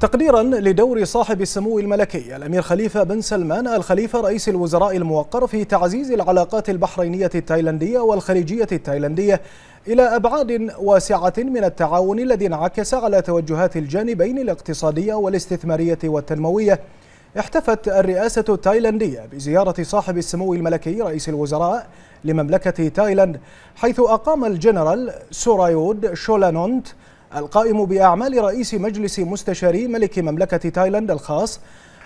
تقديرا لدور صاحب السمو الملكي الامير خليفه بن سلمان الخليفه رئيس الوزراء الموقر في تعزيز العلاقات البحرينيه التايلنديه والخليجيه التايلنديه الى ابعاد واسعه من التعاون الذي انعكس على توجهات الجانبين الاقتصاديه والاستثماريه والتنمويه احتفت الرئاسة التايلندية بزيارة صاحب السمو الملكي رئيس الوزراء لمملكة تايلاند حيث أقام الجنرال سورايود شولانونت القائم بأعمال رئيس مجلس مستشاري ملك مملكة تايلاند الخاص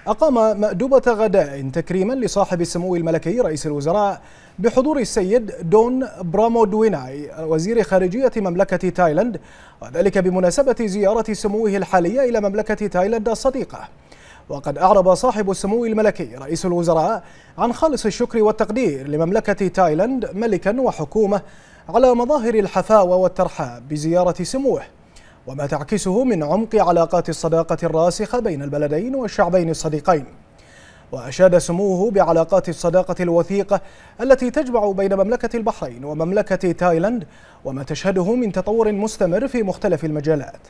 أقام مأدبة غداء تكريما لصاحب السمو الملكي رئيس الوزراء بحضور السيد دون برامودويناي وزير خارجية مملكة تايلاند وذلك بمناسبة زيارة سموه الحالية إلى مملكة تايلاند الصديقة وقد أعرب صاحب السمو الملكي رئيس الوزراء عن خالص الشكر والتقدير لمملكة تايلاند ملكا وحكومة على مظاهر الحفاوة والترحاب بزيارة سموه وما تعكسه من عمق علاقات الصداقة الراسخة بين البلدين والشعبين الصديقين وأشاد سموه بعلاقات الصداقة الوثيقة التي تجمع بين مملكة البحرين ومملكة تايلاند وما تشهده من تطور مستمر في مختلف المجالات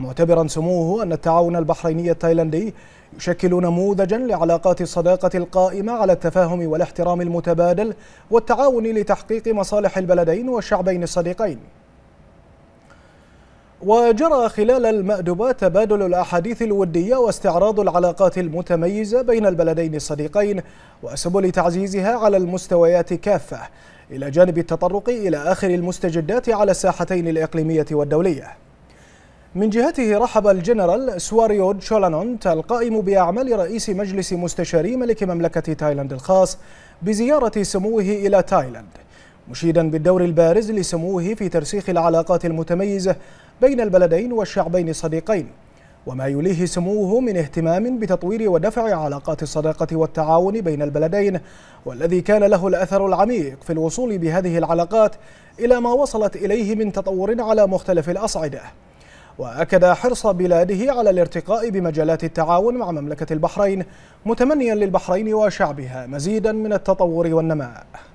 معتبرا سموه أن التعاون البحريني التايلاندي يشكل نموذجا لعلاقات الصداقة القائمة على التفاهم والاحترام المتبادل والتعاون لتحقيق مصالح البلدين والشعبين الصديقين وجرى خلال المأدبة تبادل الأحاديث الودية واستعراض العلاقات المتميزة بين البلدين الصديقين وسبل تعزيزها على المستويات كافة إلى جانب التطرق إلى آخر المستجدات على الساحتين الإقليمية والدولية من جهته رحب الجنرال سواريود شولانونت القائم بأعمال رئيس مجلس مستشاري ملك مملكة تايلاند الخاص بزيارة سموه إلى تايلاند مشيدا بالدور البارز لسموه في ترسيخ العلاقات المتميزة بين البلدين والشعبين الصديقين وما يليه سموه من اهتمام بتطوير ودفع علاقات الصداقة والتعاون بين البلدين والذي كان له الأثر العميق في الوصول بهذه العلاقات إلى ما وصلت إليه من تطور على مختلف الأصعدة وأكد حرص بلاده على الارتقاء بمجالات التعاون مع مملكة البحرين متمنيا للبحرين وشعبها مزيدا من التطور والنماء